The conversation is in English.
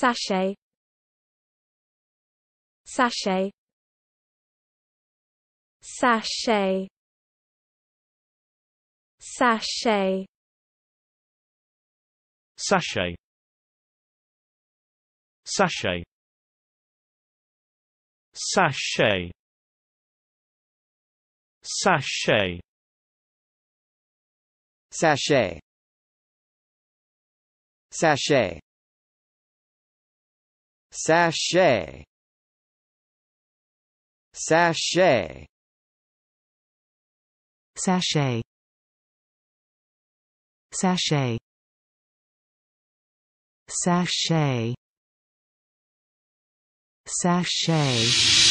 sachet sachet sachet sachet sachet sachet sachet sachet sachet sachet sachet sachet sachet sachet sachet sachet